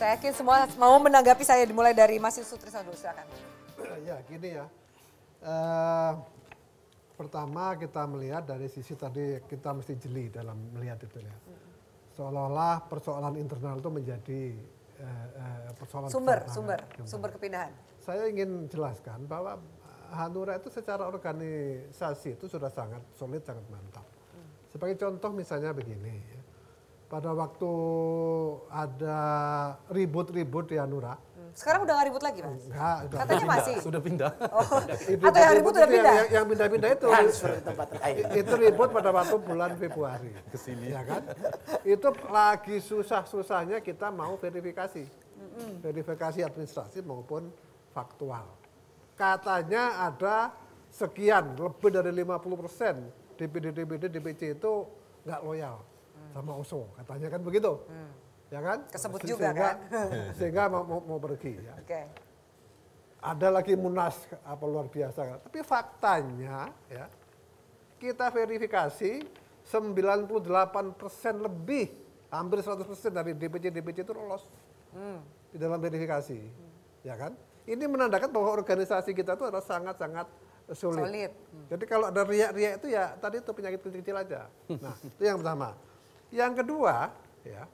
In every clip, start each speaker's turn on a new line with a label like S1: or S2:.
S1: Saya yakin semua mau menanggapi saya dimulai dari Mas Yusuf
S2: Trisno dulu silakan. Ya gini ya. Uh, pertama kita melihat dari sisi tadi kita mesti jeli dalam melihat itu ya. Seolah-olah persoalan internal itu menjadi uh, persoalan sumber sumber sumber, sumber kepindahan. Saya ingin jelaskan bahwa Hanura itu secara organisasi itu sudah sangat solid sangat mantap. Hmm. Sebagai contoh misalnya begini, pada waktu ada ribut-ribut ya Nura. Hmm. Sekarang
S1: udah nggak ribut lagi, Mas? Enggak, udah. Katanya pindah. masih. Sudah pindah.
S2: Oh. Itu, Atau yang ribut sudah pindah? Yang, yang pindah-pindah itu. Transfer Itu ribut pada waktu bulan Februari. Ke sini. Ya kan? Itu lagi susah-susahnya kita mau verifikasi. Verifikasi administrasi maupun faktual. Katanya ada sekian, lebih dari 50 persen DPD-DPD, DPC itu nggak loyal sama Oso katanya kan begitu hmm. ya kan kesebut sehingga, juga kan sehingga mau, mau, mau pergi ya okay. ada lagi munas apa luar biasa tapi faktanya ya kita verifikasi 98% lebih hampir 100% dari DPC DPC itu lolos hmm. di dalam verifikasi hmm. ya kan ini menandakan bahwa organisasi kita itu adalah sangat-sangat sulit. Solid. Hmm. Jadi kalau ada riak-riak itu ya tadi itu penyakit kecil-kecil aja. Nah, itu yang pertama. Yang kedua, ya,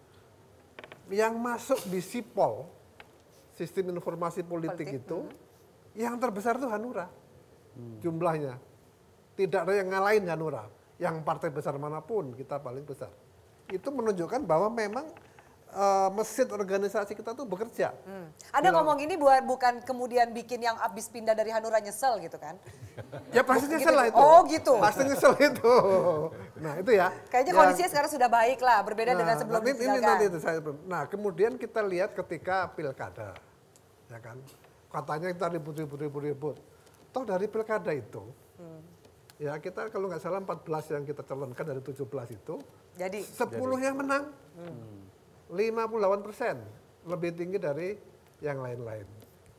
S2: yang masuk di Sipol, sistem informasi politik, politik. itu, hmm. yang terbesar itu Hanura hmm. jumlahnya. Tidak ada yang ngalahin Hanura. Yang partai besar manapun kita paling besar. Itu menunjukkan bahwa memang uh, mesin organisasi kita tuh bekerja. Hmm. Ada Bila, ngomong ini
S1: buat bukan kemudian bikin yang abis pindah dari Hanura nyesel gitu kan?
S2: ya pasti nyesel gitu, lah gitu. itu. Oh gitu. Pasti nyesel itu. Nah itu ya. Kayaknya ya, kondisinya
S1: sekarang sudah baik lah, berbeda nah, dengan sebelum ini, ini, nanti itu
S2: saya Nah kemudian kita lihat ketika pilkada, ya kan. Katanya kita ribut-ribut-ribut-ribut. Toh dari pilkada itu, hmm. ya kita kalau nggak salah 14 yang kita calonkan dari 17 itu, jadi 10 jadi. yang menang, hmm. 58 persen lebih tinggi dari yang lain-lain.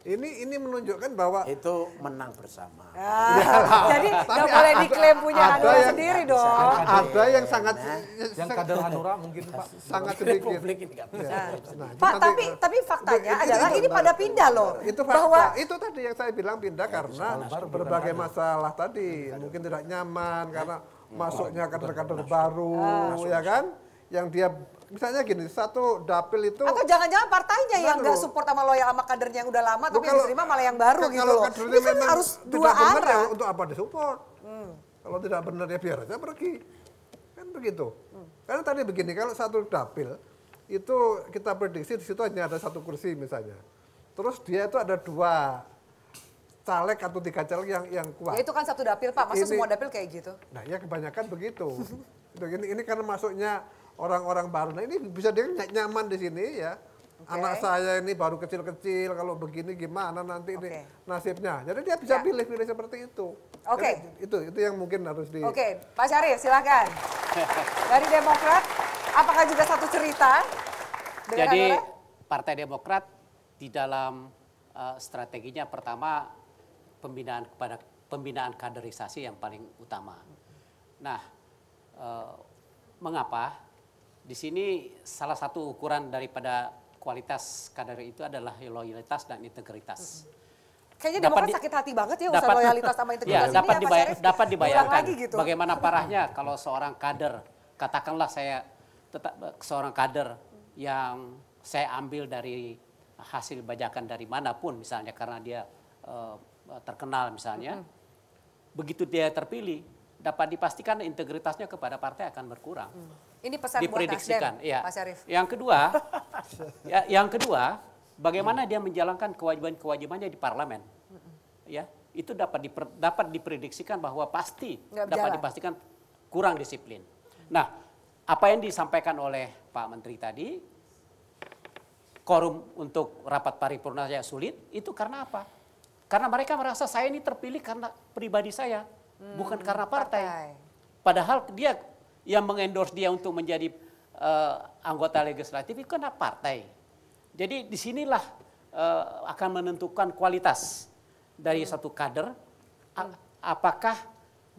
S2: Ini ini menunjukkan bahwa itu menang bersama. Ah, ya, jadi nggak boleh diklaim punya ada yang, sendiri yang, dong. Ada, yang ya, ya. sangat nah, yang kader Hanura mungkin Pak sangat sedikit. Publik ya. Nah, nah, Pak nanti, tapi tapi faktanya itu, adalah itu, ini pada pindah loh. Itu fakta, bahwa itu tadi yang saya bilang pindah ya, karena berbagai masalah tadi mungkin tidak nyaman karena masuknya kader-kader baru ah. ya kan yang dia misalnya gini, satu dapil itu atau jangan-jangan partainya yang nggak support sama loyal sama kadernya yang
S1: udah lama tapi kalau, yang diterima malah yang baru kalau gitu kalau loh. Ini kan harus dua ya, arah.
S2: Ya, untuk apa disupport? Hmm. Kalau tidak benar ya biar aja pergi. Kan begitu. Hmm. Karena tadi begini, kalau satu dapil itu kita prediksi di situ hanya ada satu kursi misalnya. Terus dia itu ada dua caleg atau tiga caleg yang yang kuat. Ya itu
S1: kan satu dapil Pak, masa semua dapil
S2: kayak gitu? Nah ya kebanyakan begitu. ini, ini karena masuknya orang-orang baru. Nah ini bisa dia nyaman di sini ya. Okay. Anak saya ini baru kecil-kecil, kalau begini gimana nanti okay. ini nasibnya. Jadi dia bisa ya. pilih-pilih ya. seperti itu. Oke. Okay. itu itu yang mungkin harus di. Oke,
S1: okay. Pak Syarif silakan. Dari Demokrat, apakah juga satu cerita? Jadi Partai Demokrat di dalam uh, strateginya pertama pembinaan kepada pembinaan kaderisasi yang paling utama. Nah, uh, mengapa di sini salah satu ukuran daripada kualitas kader itu adalah loyalitas dan integritas. -hmm. Kayaknya dapat Demokrat sakit hati banget ya usaha loyalitas sama ya, integritas ya, ini dapat ya dibay Pak Dapat dibayangkan lagi gitu. bagaimana parahnya kalau seorang kader, katakanlah saya tetap seorang kader yang saya ambil dari hasil bajakan dari manapun misalnya karena dia uh, terkenal misalnya. Mm -hmm. Begitu dia terpilih, dapat dipastikan integritasnya kepada partai akan berkurang. Mm. Ini pesan diprediksikan. buat ya. Mas Arief. Yang kedua, ya, yang kedua, bagaimana dia menjalankan kewajiban-kewajibannya di parlemen. Ya, itu dapat diper, dapat diprediksikan bahwa pasti dapat dipastikan kurang disiplin. Nah, apa yang disampaikan oleh Pak Menteri tadi, korum untuk rapat paripurna saya sulit, itu karena apa? Karena mereka merasa saya ini terpilih karena pribadi saya, hmm, bukan karena partai. partai. Padahal dia yang mengendorse dia untuk menjadi uh, anggota legislatif itu karena partai. Jadi disinilah uh, akan menentukan kualitas dari hmm. satu kader, hmm. apakah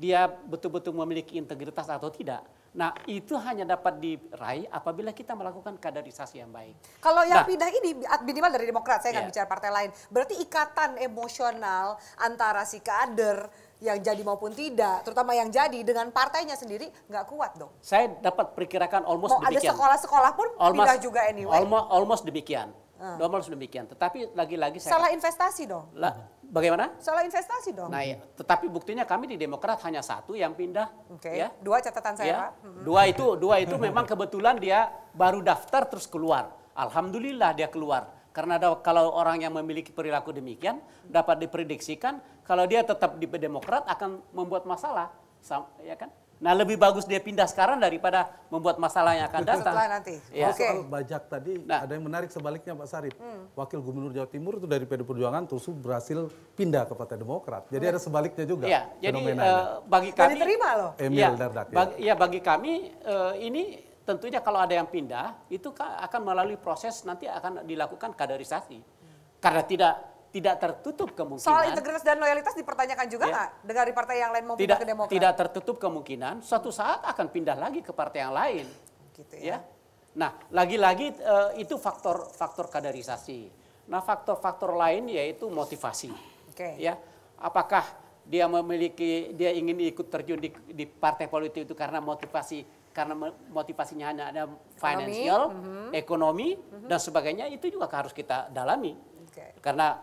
S1: dia betul-betul memiliki integritas atau tidak. Nah, itu hanya dapat diraih apabila kita melakukan kaderisasi yang baik. Kalau yang nah, pindah ini minimal dari Demokrat, saya nggak yeah. bicara partai lain. Berarti ikatan emosional antara si kader yang jadi maupun tidak, terutama yang jadi dengan partainya sendiri nggak kuat dong. Saya dapat perkirakan almost Mau demikian. ada sekolah-sekolah pun almost, pindah juga anyway. Almost, almost demikian. Hmm. Almost demikian. Tetapi lagi-lagi saya salah investasi dong. Lah, bagaimana? Salah investasi dong. Nah, ya. tetapi buktinya kami di Demokrat hanya satu yang pindah. Oke. Okay. Ya. Dua catatan saya, ya. Pak. Hmm. Dua itu, dua itu memang kebetulan dia baru daftar terus keluar. Alhamdulillah dia keluar karena ada, kalau orang yang memiliki perilaku demikian dapat diprediksikan kalau dia tetap di Demokrat akan membuat masalah, ya kan? Nah lebih bagus dia pindah sekarang daripada membuat masalah yang akan datang. Setelah nanti. Ya. Oke. Okay.
S2: bajak tadi nah. ada yang menarik sebaliknya Pak Sarip. Hmm. Wakil Gubernur Jawa Timur itu dari PD Perjuangan terus berhasil pindah ke Partai Demokrat. Jadi hmm. ada sebaliknya juga. Ya, jadi uh,
S1: bagi kami. Kami terima loh. Emil ya, Dardak. Ya. Bagi, ya bagi kami uh, ini tentunya kalau ada yang pindah itu akan melalui proses nanti akan dilakukan kaderisasi hmm. karena tidak tidak tertutup kemungkinan soal integritas dan loyalitas dipertanyakan juga ya. nggak ya. dari partai yang lain mau tidak, pindah ke demokrat tidak tertutup kemungkinan suatu saat akan pindah lagi ke partai yang lain gitu ya, ya? nah lagi-lagi uh, itu faktor faktor kaderisasi nah faktor-faktor lain yaitu motivasi okay. ya apakah dia memiliki dia ingin ikut terjun di, di partai politik itu karena motivasi karena motivasinya hanya ada financial, mhm. ekonomi, mm -hmm. ekonomi mm -hmm. dan sebagainya itu juga harus kita dalami. Okay. Karena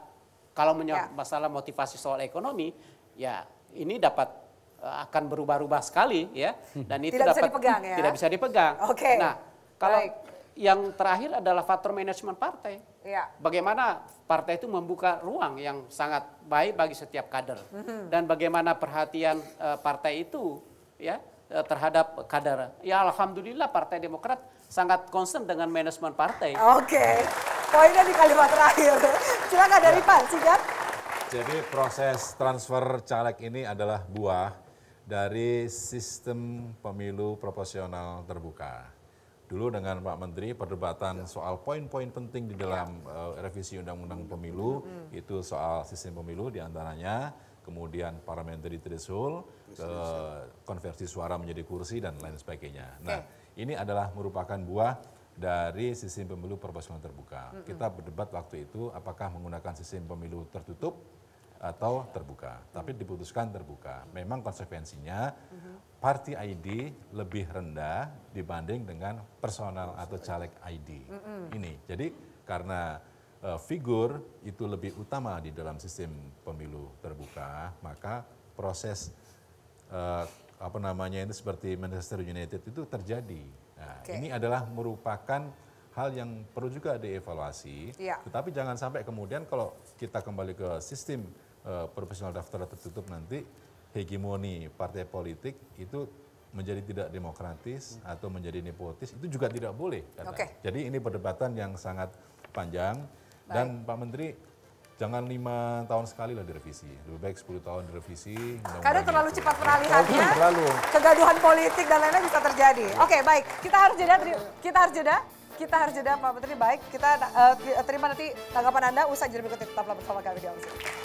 S1: kalau yeah. Ya. masalah motivasi soal ekonomi, ya ini dapat eh, akan berubah-ubah sekali ya hmm. dan itu tidak dapat bisa dipegang, ya? tidak bisa dipegang. Oke. Okay. Nah, kalau Baik. yang terakhir adalah faktor manajemen partai. Ya. Bagaimana partai itu membuka ruang yang sangat baik bagi setiap kader mm -hmm. dan bagaimana perhatian uh, partai itu ya Eh, terhadap kader. Ya alhamdulillah Partai Demokrat sangat concern dengan manajemen partai. Oke. Okay. Poinnya di kalimat terakhir. Silakan dari ya. Pak, singkat.
S3: Jadi proses transfer caleg ini adalah buah dari sistem pemilu proporsional terbuka. Dulu dengan Pak Menteri perdebatan soal poin-poin penting di dalam uh, revisi Undang-Undang Pemilu hmm. itu soal sistem pemilu diantaranya kemudian parliamentary threshold, ke konversi suara menjadi kursi dan lain sebagainya. Okay. Nah, ini adalah merupakan buah dari sistem pemilu proporsional terbuka. Mm -hmm. Kita berdebat waktu itu apakah menggunakan sistem pemilu tertutup atau terbuka, mm. tapi diputuskan terbuka. Memang konsekuensinya mm -hmm. party ID lebih rendah dibanding dengan personal atau caleg ID. Mm -hmm. Ini. Jadi karena uh, figur itu lebih utama di dalam sistem pemilu terbuka, maka proses uh, apa namanya itu seperti Manchester United itu terjadi. Nah, okay. Ini adalah merupakan hal yang perlu juga dievaluasi. Ya. Tetapi jangan sampai kemudian kalau kita kembali ke sistem uh, profesional daftar tertutup nanti hegemoni partai politik itu menjadi tidak demokratis atau menjadi nepotis itu juga tidak boleh. Okay. Jadi ini perdebatan yang sangat panjang. Dan Pak Menteri jangan lima tahun sekali lah direvisi. Lebih baik 10 tahun direvisi. Karena terlalu gitu. cepat peralihannya, terlalu.
S1: kegaduhan politik dan lain-lain bisa terjadi. Iya. Oke okay, baik, kita harus jeda, kita harus jeda. Kita harus jeda Pak Menteri, baik. Kita uh, terima nanti tanggapan Anda, usai jeda berikutnya tetaplah
S3: bersama kami di Omsi.